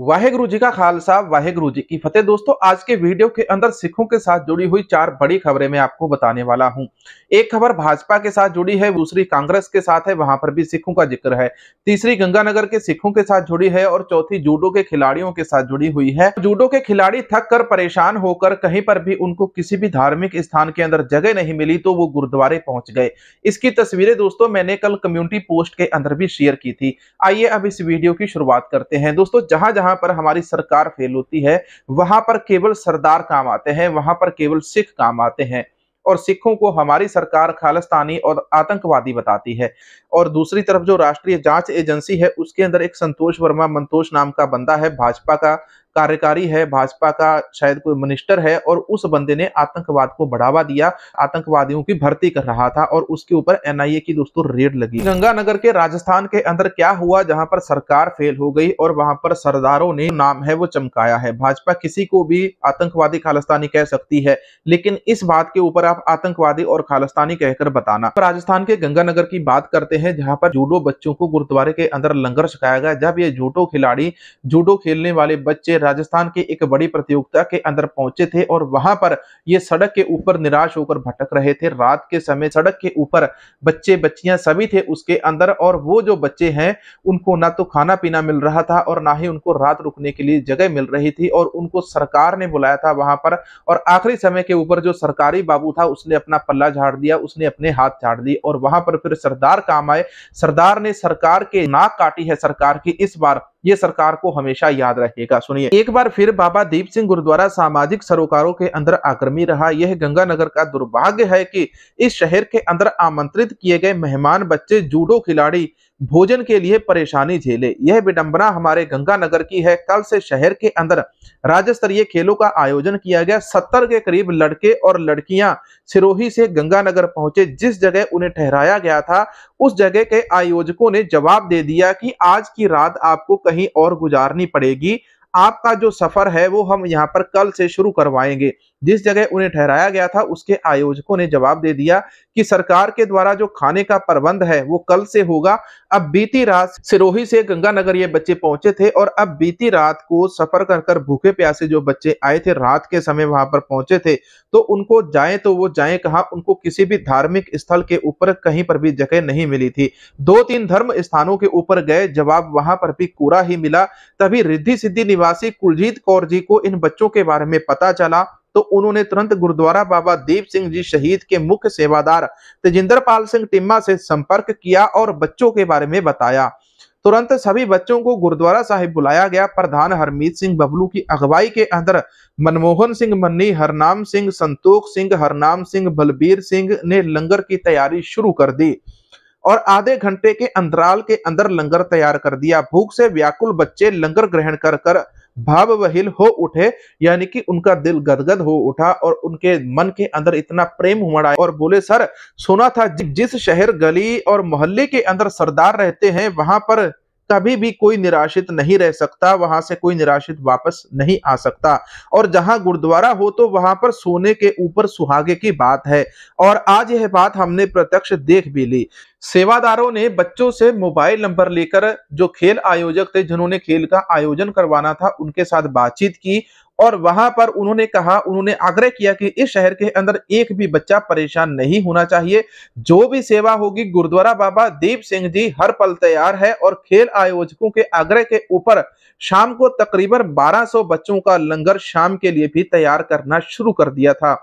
वाहेगुरु जी का खालसा वाहेगुरु जी की फतेह दोस्तों आज के वीडियो के अंदर सिखों के साथ जुड़ी हुई चार बड़ी खबरें मैं आपको बताने वाला हूं एक खबर भाजपा के साथ जुड़ी है दूसरी कांग्रेस के साथ है वहां पर भी सिखों का जिक्र है तीसरी गंगानगर के सिखों के साथ जुड़ी है और चौथी जूडो के खिलाड़ियों के साथ जुड़ी हुई है जूडो के खिलाड़ी थक कर परेशान होकर कहीं पर भी उनको किसी भी धार्मिक स्थान के अंदर जगह नहीं मिली तो वो गुरुद्वारे पहुंच गए इसकी तस्वीरें दोस्तों मैंने कल कम्युनिटी पोस्ट के अंदर भी शेयर की थी आइए अब इस वीडियो की शुरुआत करते हैं दोस्तों जहां जहां जहां पर हमारी सरकार फेल होती है वहां पर केवल सरदार काम आते हैं वहां पर केवल सिख काम आते हैं और सिखों को हमारी सरकार खालिस्तानी और आतंकवादी बताती है और दूसरी तरफ जो राष्ट्रीय जांच एजेंसी है उसके अंदर एक संतोष वर्मा मंतोष नाम का बंदा है भाजपा का कार्यकारी है भाजपा का शायद कोई मिनिस्टर है और उस बंदे ने आतंकवाद को बढ़ावा दिया आतंकवादियों की भर्ती कर रहा था और उसके ऊपर एनआईए की दोस्तों रेड लगी गंगानगर के राजस्थान के अंदर क्या हुआ जहां पर सरकार फेल हो गई और वहां पर सरदारों ने नाम है वो चमकाया है भाजपा किसी को भी आतंकवादी खालिस्तानी कह सकती है लेकिन इस बात के ऊपर आप आतंकवादी और खालिस्तानी कहकर बताना राजस्थान के गंगानगर की बात करते हैं जहां पर जूडो बच्चों को गुरुद्वारे के अंदर लंगर छकाया गया जब ये जूडो खिलाड़ी जूडो खेलने वाले बच्चे राजस्थान के एक बड़ी प्रतियोगिता के अंदर पहुंचे थे और वहां पर ये सड़क के ऊपर निराश होकर भटक रहे थे रात के समय सड़क के ऊपर बच्चे बच्चियां सभी थे उसके अंदर और वो जो बच्चे हैं उनको ना तो खाना पीना मिल रहा था और ना ही उनको रात रुकने के लिए जगह मिल रही थी और उनको सरकार ने बुलाया था वहां पर और आखिरी समय के ऊपर जो सरकारी बाबू था उसने अपना पल्ला झाड़ दिया उसने अपने हाथ झाड़ दिए और वहां पर फिर सरदार काम आए सरदार ने सरकार के नाक काटी है सरकार की इस बार ये सरकार को हमेशा याद रहेगा सुनिए एक बार फिर बाबा दीप सिंह गुरुद्वारा सामाजिक सरोकारों के अंदर आक्रमी रहा यह गंगानगर का दुर्भाग्य है कि इस शहर के अंदर आमंत्रित किए गए मेहमान बच्चे जूडो खिलाड़ी भोजन के लिए परेशानी झेले यह विडंबना हमारे गंगानगर की है कल से शहर के अंदर राज्य स्तरीय खेलों का आयोजन किया गया सत्तर के करीब लड़के और लड़कियां सिरोही से गंगानगर पहुंचे जिस जगह उन्हें ठहराया गया था उस जगह के आयोजकों ने जवाब दे दिया कि आज की रात आपको कहीं और गुजारनी पड़ेगी आपका जो सफर है वो हम यहाँ पर कल से शुरू करवाएंगे जिस जगह उन्हें ठहराया गया था उसके आयोजकों ने जवाब दे दिया कि सरकार के द्वारा जो खाने का प्रबंध है वो कल से होगा अब बीती रात सिरोही से गंगानगर ये बच्चे पहुंचे थे और अब बीती रात को सफर कर कर भूखे प्यासे जो बच्चे आए थे रात के समय वहां पर पहुंचे थे तो उनको जाए तो वो जाए कहा उनको किसी भी धार्मिक स्थल के ऊपर कहीं पर भी जगह नहीं मिली थी दो तीन धर्म स्थानों के ऊपर गए जवाब वहां पर भी कूड़ा ही मिला तभी रिद्धि सिद्धि निवासी कुलजीत कौर जी को इन बच्चों के बारे में पता चला तो उन्होंने तुरंत गुरुद्वारा बाबा दीप सिंह जी शहीद के मुख्य सेवादार तेजिंदर पाल सिंह टिम्मा से संपर्क किया और बच्चों के बारे में बताया तुरंत सभी बच्चों को गुरुद्वारा साहिब बुलाया गया प्रधान हरमीत सिंह बबलू की अगुवाई के अंदर मनमोहन सिंह मन्नी हरनाम सिंह संतोख सिंह हरनाम सिंह बलबीर सिंह ने लंगर की तैयारी शुरू कर दी और आधे घंटे के अंतराल के अंदर लंगर तैयार कर दिया भूख से व्याकुल बच्चे लंगर ग्रहण कर कर भाव वहिल हो उठे यानी कि उनका दिल गदगद हो उठा और उनके मन के अंदर इतना प्रेम उमड़ा और बोले सर सुना था जिस शहर गली और मोहल्ले के अंदर सरदार रहते हैं वहां पर कभी भी कोई निराशित नहीं रह सकता वहां से कोई निराशित वापस नहीं आ सकता और जहां गुरुद्वारा हो तो वहां पर सोने के ऊपर सुहागे की बात है और आज यह बात हमने प्रत्यक्ष देख भी ली सेवादारों ने बच्चों से मोबाइल नंबर लेकर जो खेल आयोजक थे जिन्होंने खेल का आयोजन करवाना था उनके साथ बातचीत की और वहां पर उन्होंने कहा उन्होंने आग्रह किया कि इस शहर के अंदर एक भी बच्चा परेशान नहीं होना चाहिए जो भी सेवा होगी गुरुद्वारा बाबा दीप सिंह जी हर पल तैयार है और खेल आयोजकों के आग्रह के ऊपर शाम को तकरीबन 1200 बच्चों का लंगर शाम के लिए भी तैयार करना शुरू कर दिया था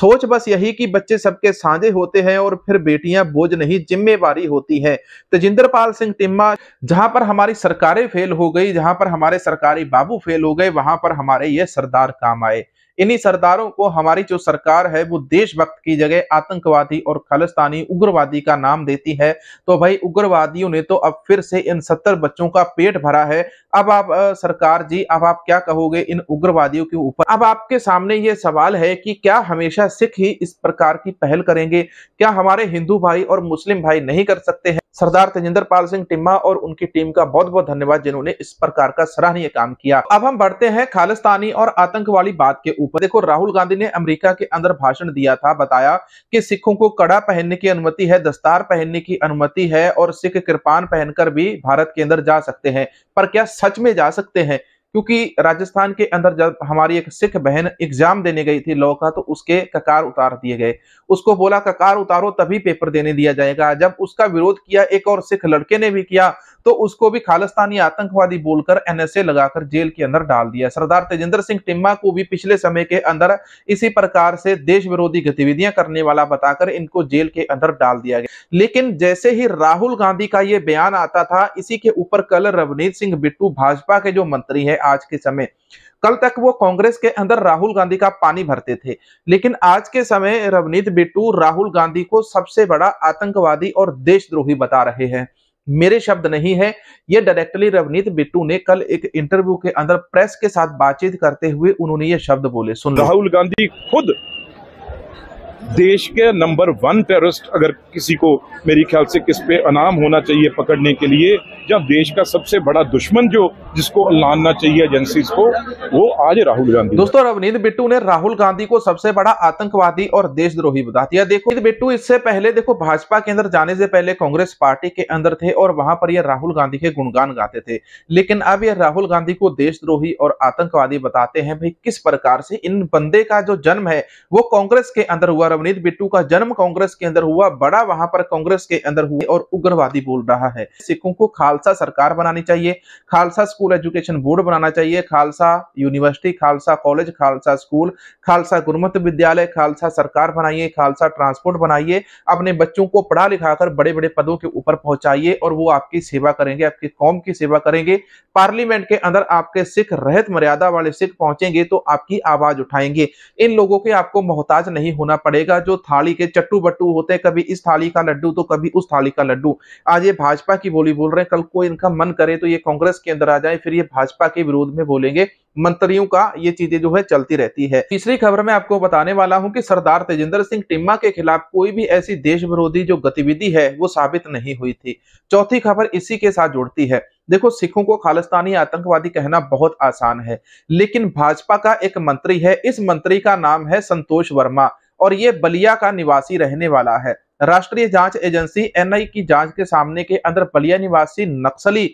सोच बस यही कि बच्चे सबके साझे होते हैं और फिर बेटियां बोझ नहीं जिम्मेवारी होती है तेजिंद्रपाल सिंह टिम्मा जहां पर हमारी सरकारें फेल हो गई जहां पर हमारे सरकारी बाबू फेल हो गए वहां पर हमारे ये सरदार काम आए इन्हीं सरदारों को हमारी जो सरकार है वो देशभक्त की जगह आतंकवादी और खालिस्तानी उग्रवादी का नाम देती है तो भाई उग्रवादियों ने तो अब फिर से इन सत्तर बच्चों का पेट भरा है अब आप सरकार जी अब आप क्या कहोगे इन उग्रवादियों के ऊपर अब आपके सामने ये सवाल है कि क्या हमेशा सिख ही इस प्रकार की पहल करेंगे क्या हमारे हिंदू भाई और मुस्लिम भाई नहीं कर सकते हैं सरदार तेजेंद्र पाल सिंह टिम्मा और उनकी टीम का बहुत बहुत धन्यवाद जिन्होंने इस प्रकार का सराहनीय काम किया अब हम बढ़ते हैं खालिस्तानी और आतंक वाली बात के ऊपर देखो राहुल गांधी ने अमेरिका के अंदर भाषण दिया था बताया कि सिखों को कड़ा पहनने की अनुमति है दस्तार पहनने की अनुमति है और सिख कृपान पहनकर भी भारत के अंदर जा सकते हैं पर क्या सच में जा सकते हैं क्योंकि राजस्थान के अंदर जब हमारी एक सिख बहन एग्जाम देने गई थी लॉ का तो उसके ककार उतार दिए गए उसको बोला ककार उतारो तभी पेपर देने दिया जाएगा जब उसका विरोध किया एक और सिख लड़के ने भी किया तो उसको भी खालिस्तानी आतंकवादी बोलकर एनएसए लगाकर जेल के अंदर डाल दिया सरदार तेजेंद्र सिंह टिम्मा को भी पिछले समय के अंदर इसी प्रकार से देश विरोधी गतिविधियां करने वाला बताकर इनको जेल के अंदर डाल दिया गया लेकिन जैसे ही राहुल गांधी का ये बयान आता था इसी के ऊपर कल रवनीत सिंह बिट्टू भाजपा के जो मंत्री है आज के समय कल तक वो कांग्रेस के अंदर राहुल गांधी का पानी भरते थे लेकिन आज के समय रवनीत बिट्टू राहुल गांधी को सबसे बड़ा आतंकवादी और देशद्रोही बता रहे हैं मेरे शब्द नहीं है ये डायरेक्टली रवनीत बिट्टू ने कल एक इंटरव्यू के अंदर प्रेस के साथ बातचीत करते हुए उन्होंने ये शब्द बोले सुन राहुल गांधी खुद देश के नंबर वन टेररिस्ट अगर किसी को मेरे ख्याल से किस पे अनाम होना चाहिए पकड़ने के लिए या देश का सबसे बड़ा दुश्मन जो जिसको लानना चाहिए एजेंसी को वो आज राहुल गांधी दोस्तों रवनीत बिट्टू ने राहुल गांधी को सबसे बड़ा आतंकवादी और देशद्रोही बता दिया देखो बिट्टू इससे पहले देखो भाजपा के अंदर जाने से पहले कांग्रेस पार्टी के अंदर थे और वहां पर यह राहुल गांधी के गुणगान गाते थे लेकिन अब यह राहुल गांधी को देशद्रोही और आतंकवादी बताते हैं भाई किस प्रकार से इन बंदे का जो जन्म है वो कांग्रेस के अंदर हुआ नवनीत बिट्टू का जन्म कांग्रेस के अंदर हुआ बड़ा वहां पर कांग्रेस के अंदर हुए और उग्रवादी बोल रहा है सिखों को खालसा सरकार बनानी चाहिए खालसा स्कूल एजुकेशन बोर्ड बनाना चाहिए Khalsa university Khalsa college Khalsa school Khalsa गुरमत विद्यालय खालसा सरकार बनाइए खालसा ट्रांसपोर्ट बनाइए अपने बच्चों को पढ़ा लिखा कर बड़े बड़े पदों के ऊपर पहुंचाइए और वो आपकी सेवा करेंगे आपकी कौम की सेवा करेंगे पार्लियामेंट के अंदर आपके सिख रहित मर्यादा वाले सिख पहुंचेंगे तो आपकी आवाज उठाएंगे इन लोगों के आपको मोहताज नहीं होना पड़ेगा होएगा जो थाली के चट्टू बट्टू होते हैं कभी इस थाली का लड्डू तो कभी उस थाली का लड्डू आज ये भाजपा की बोली बोल रहे हैं कल को इनका मन करे तो ये कांग्रेस के अंदर आ जाए फिर ये भाजपा के विरोध में बोलेंगे मंत्रियों का ये चीजें जो है चलती रहती है तीसरी खबर में आपको बताने वाला हूं कि सरदार तेजेंद्र सिंह टिम्मा के खिलाफ कोई भी ऐसी देश विरोधी जो गतिविधि है वो साबित नहीं हुई थी चौथी खबर इसी के साथ जुड़ती है देखो सिखों को खालिस्तानी आतंकवादी कहना बहुत आसान है लेकिन भाजपा का एक मंत्री है इस मंत्री का नाम है संतोष वर्मा और ये बलिया का निवासी रहने वाला है राष्ट्रीय जांच एजेंसी एनआई की जांच के सामने के अंदर बलिया निवासी नक्सली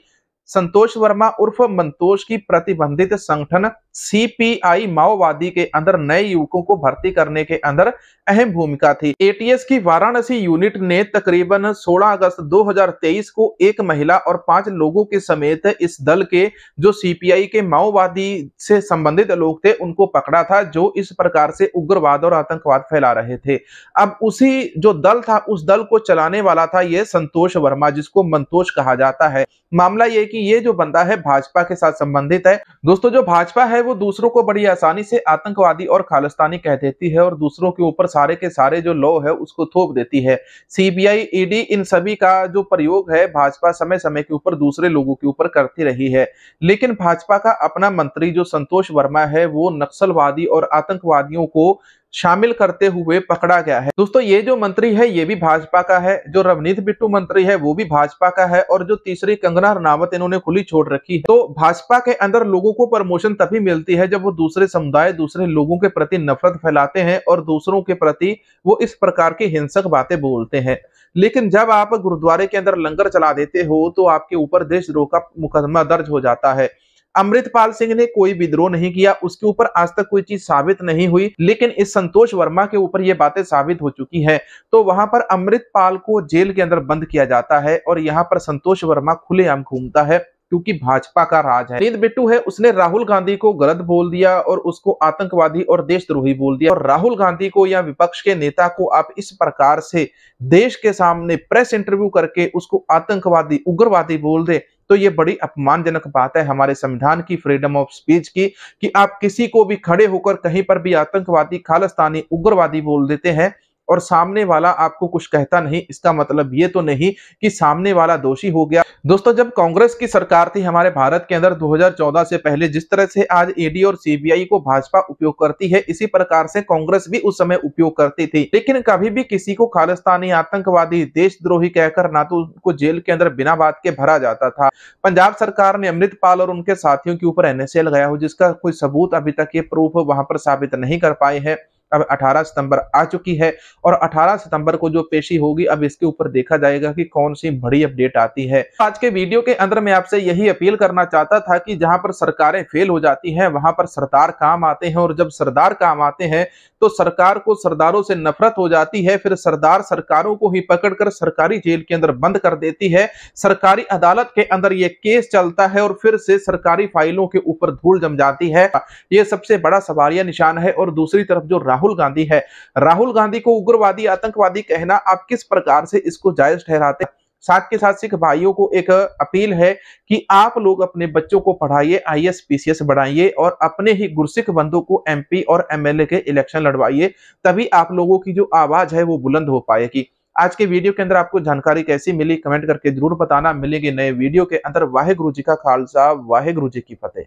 संतोष वर्मा उर्फ मंतोष की प्रतिबंधित संगठन सीपीआई माओवादी के अंदर नए युवकों को भर्ती करने के अंदर अहम भूमिका थी एटीएस की वाराणसी यूनिट ने तकरीबन 16 अगस्त 2023 को एक महिला और पांच लोगों के समेत इस दल के जो सीपीआई के माओवादी से संबंधित लोग थे उनको पकड़ा था जो इस प्रकार से उग्रवाद और आतंकवाद फैला रहे थे अब उसी जो दल था उस दल को चलाने वाला था यह संतोष वर्मा जिसको मंतोष कहा जाता है मामला ये कि ये जो बंदा है भाजपा के साथ संबंधित है दोस्तों जो भाजपा है है वो दूसरों को बड़ी आसानी से आतंकवादी और खालिस्तानी कह देती है और दूसरों के ऊपर सारे के सारे जो लॉ है उसको थोप देती है सीबीआई ईडी e इन सभी का जो प्रयोग है भाजपा समय समय के ऊपर दूसरे लोगों के ऊपर करती रही है लेकिन भाजपा का अपना मंत्री जो संतोष वर्मा है वो नक्सलवादी और आतंकवादियों को शामिल करते हुए पकड़ा गया है दोस्तों ये जो मंत्री है ये भी भाजपा का है जो रवनीत बिट्टू मंत्री है वो भी भाजपा का है और जो तीसरी कंगना रनावत इन्होंने खुली छोड़ रखी है तो भाजपा के अंदर लोगों को प्रमोशन तभी मिलती है जब वो दूसरे समुदाय दूसरे लोगों के प्रति नफरत फैलाते हैं और दूसरों के प्रति वो इस प्रकार की हिंसक बातें बोलते हैं लेकिन जब आप गुरुद्वारे के अंदर लंगर चला देते हो तो आपके ऊपर देशद्रोह का मुकदमा दर्ज हो जाता है अमृतपाल सिंह ने कोई विद्रोह नहीं किया उसके ऊपर आज तक कोई चीज साबित नहीं हुई लेकिन इस संतोष वर्मा के ऊपर ये बातें साबित हो चुकी है तो वहां पर अमृतपाल को जेल के अंदर बंद किया जाता है और यहाँ पर संतोष वर्मा खुलेआम घूमता है क्योंकि भाजपा का राज है नींद बिट्टू है उसने राहुल गांधी को गलत बोल दिया और उसको आतंकवादी और देशद्रोही बोल दिया और राहुल गांधी को या विपक्ष के नेता को आप इस प्रकार से देश के सामने प्रेस इंटरव्यू करके उसको आतंकवादी उग्रवादी बोल दे तो ये बड़ी अपमानजनक बात है हमारे संविधान की फ्रीडम ऑफ स्पीच की कि आप किसी को भी खड़े होकर कहीं पर भी आतंकवादी खालिस्तानी उग्रवादी बोल देते हैं और सामने वाला आपको कुछ कहता नहीं इसका मतलब ये तो नहीं कि सामने वाला दोषी हो गया दोस्तों जब कांग्रेस की सरकार थी हमारे भारत के अंदर 2014 से पहले जिस तरह से आज ईडी और सीबीआई को भाजपा उपयोग करती है इसी प्रकार से कांग्रेस भी उस समय उपयोग करती थी लेकिन कभी भी किसी को खालिस्तानी आतंकवादी देशद्रोही कहकर ना तो उनको जेल के अंदर बिना बात के भरा जाता था पंजाब सरकार ने अमृतपाल और उनके साथियों के ऊपर एनएसए लगाया हो जिसका कोई सबूत अभी तक ये प्रूफ वहां पर साबित नहीं कर पाए हैं अब 18 सितंबर आ चुकी है और 18 सितंबर को जो पेशी होगी अब इसके ऊपर देखा जाएगा कि कौन सी बड़ी अपडेट आती है आज के वीडियो के अंदर मैं आपसे यही अपील करना चाहता था कि जहां पर सरकारें फेल हो जाती हैं वहां पर सरदार काम आते हैं और जब सरदार काम आते हैं तो सरकार को सरदारों से नफरत हो जाती है फिर सरदार सरकारों को ही पकड़कर सरकारी जेल के अंदर बंद कर देती है सरकारी अदालत के अंदर ये केस चलता है और फिर से सरकारी फाइलों के ऊपर धूल जम जाती है ये सबसे बड़ा सवालिया निशान है और दूसरी तरफ जो राह राहुल गांधी है राहुल गांधी को उग्रवादी आतंकवादी कहना आप किस प्रकार से इसको जायज ठहराते हैं साथ के साथ सिख भाइयों को एक अपील है कि आप लोग अपने बच्चों को पढ़ाइए I S P C S बढ़ाइए और अपने ही गुरसिख बंधु को एमपी और एमएलए के इलेक्शन लड़वाइए तभी आप लोगों की जो आवाज है वो बुलंद हो पाएगी आज के वीडियो के अंदर आपको जानकारी कैसी मिली कमेंट करके जरूर बताना मिलेगी नए वीडियो के अंदर वाहे गुरु जी का खालसा वाहे गुरु जी की फतेह